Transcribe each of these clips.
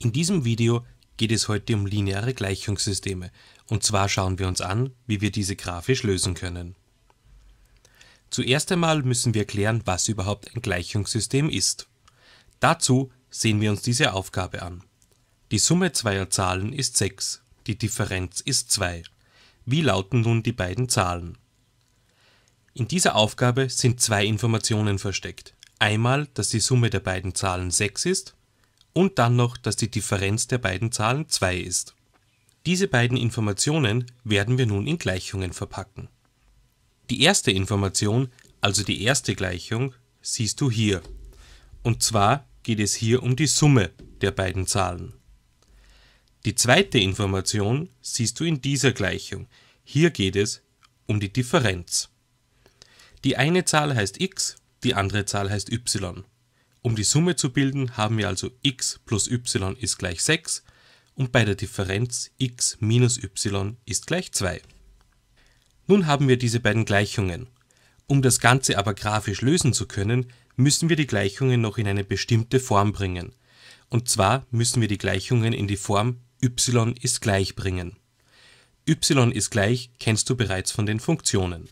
In diesem Video geht es heute um lineare Gleichungssysteme und zwar schauen wir uns an, wie wir diese grafisch lösen können. Zuerst einmal müssen wir klären, was überhaupt ein Gleichungssystem ist. Dazu sehen wir uns diese Aufgabe an. Die Summe zweier Zahlen ist 6, die Differenz ist 2. Wie lauten nun die beiden Zahlen? In dieser Aufgabe sind zwei Informationen versteckt. Einmal, dass die Summe der beiden Zahlen 6 ist und dann noch, dass die Differenz der beiden Zahlen 2 ist. Diese beiden Informationen werden wir nun in Gleichungen verpacken. Die erste Information, also die erste Gleichung, siehst du hier. Und zwar geht es hier um die Summe der beiden Zahlen. Die zweite Information siehst du in dieser Gleichung. Hier geht es um die Differenz. Die eine Zahl heißt x, die andere Zahl heißt y. Um die Summe zu bilden, haben wir also x plus y ist gleich 6 und bei der Differenz x minus y ist gleich 2. Nun haben wir diese beiden Gleichungen. Um das Ganze aber grafisch lösen zu können, müssen wir die Gleichungen noch in eine bestimmte Form bringen. Und zwar müssen wir die Gleichungen in die Form y ist gleich bringen. y ist gleich kennst du bereits von den Funktionen.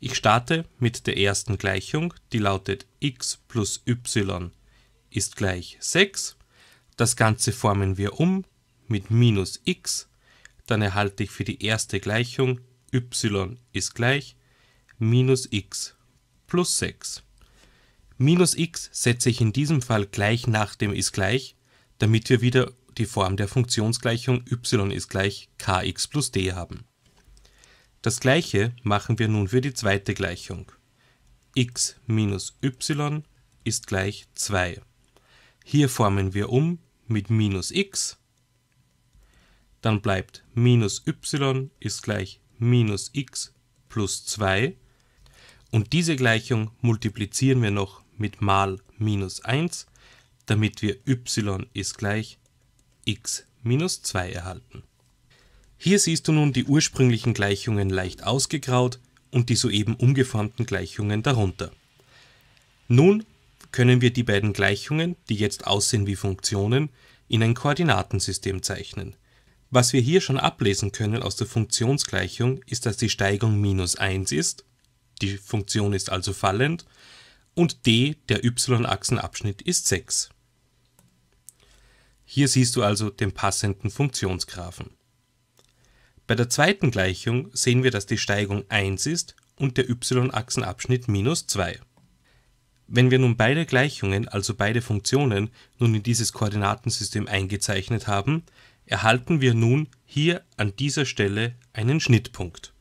Ich starte mit der ersten Gleichung, die lautet x plus y ist gleich 6. Das Ganze formen wir um mit minus x. Dann erhalte ich für die erste Gleichung y ist gleich minus x plus 6. Minus x setze ich in diesem Fall gleich nach dem ist gleich, damit wir wieder die Form der Funktionsgleichung y ist gleich kx plus d haben. Das gleiche machen wir nun für die zweite Gleichung. x minus y ist gleich 2. Hier formen wir um mit minus x, dann bleibt minus y ist gleich minus x plus 2 und diese Gleichung multiplizieren wir noch mit mal minus 1, damit wir y ist gleich x minus 2 erhalten. Hier siehst du nun die ursprünglichen Gleichungen leicht ausgegraut und die soeben umgeformten Gleichungen darunter. Nun können wir die beiden Gleichungen, die jetzt aussehen wie Funktionen, in ein Koordinatensystem zeichnen. Was wir hier schon ablesen können aus der Funktionsgleichung ist, dass die Steigung minus 1 ist, die Funktion ist also fallend, und d, der y-Achsenabschnitt, ist 6. Hier siehst du also den passenden Funktionsgraphen. Bei der zweiten Gleichung sehen wir, dass die Steigung 1 ist und der y-Achsenabschnitt minus 2. Wenn wir nun beide Gleichungen, also beide Funktionen, nun in dieses Koordinatensystem eingezeichnet haben, erhalten wir nun hier an dieser Stelle einen Schnittpunkt.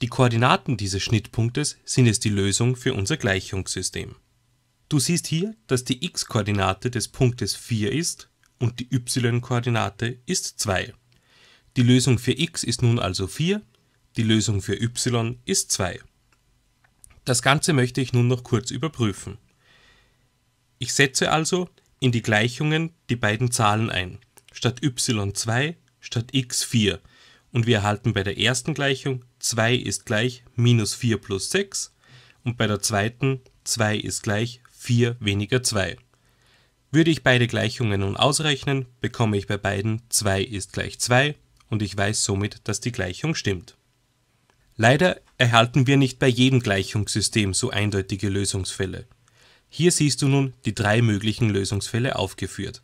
Die Koordinaten dieses Schnittpunktes sind es die Lösung für unser Gleichungssystem. Du siehst hier, dass die x-Koordinate des Punktes 4 ist und die y-Koordinate ist 2. Die Lösung für x ist nun also 4, die Lösung für y ist 2. Das Ganze möchte ich nun noch kurz überprüfen. Ich setze also in die Gleichungen die beiden Zahlen ein, statt y2 statt x4 und wir erhalten bei der ersten Gleichung 2 ist gleich minus 4 plus 6 und bei der zweiten 2 ist gleich 4 weniger 2. Würde ich beide Gleichungen nun ausrechnen, bekomme ich bei beiden 2 ist gleich 2 und ich weiß somit, dass die Gleichung stimmt. Leider erhalten wir nicht bei jedem Gleichungssystem so eindeutige Lösungsfälle. Hier siehst du nun die drei möglichen Lösungsfälle aufgeführt.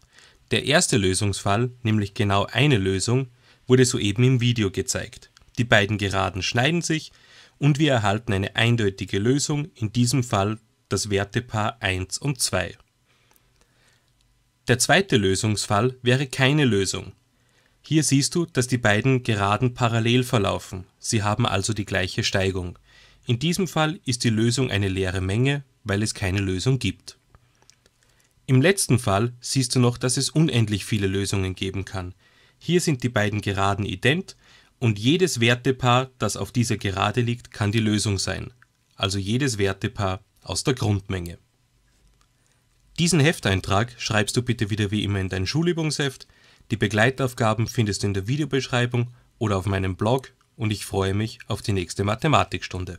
Der erste Lösungsfall, nämlich genau eine Lösung, wurde soeben im Video gezeigt. Die beiden Geraden schneiden sich und wir erhalten eine eindeutige Lösung, in diesem Fall das Wertepaar 1 und 2. Der zweite Lösungsfall wäre keine Lösung, hier siehst du, dass die beiden Geraden parallel verlaufen, sie haben also die gleiche Steigung. In diesem Fall ist die Lösung eine leere Menge, weil es keine Lösung gibt. Im letzten Fall siehst du noch, dass es unendlich viele Lösungen geben kann. Hier sind die beiden Geraden ident und jedes Wertepaar, das auf dieser Gerade liegt, kann die Lösung sein, also jedes Wertepaar aus der Grundmenge. Diesen Hefteintrag schreibst du bitte wieder wie immer in dein Schulübungsheft die Begleitaufgaben findest du in der Videobeschreibung oder auf meinem Blog und ich freue mich auf die nächste Mathematikstunde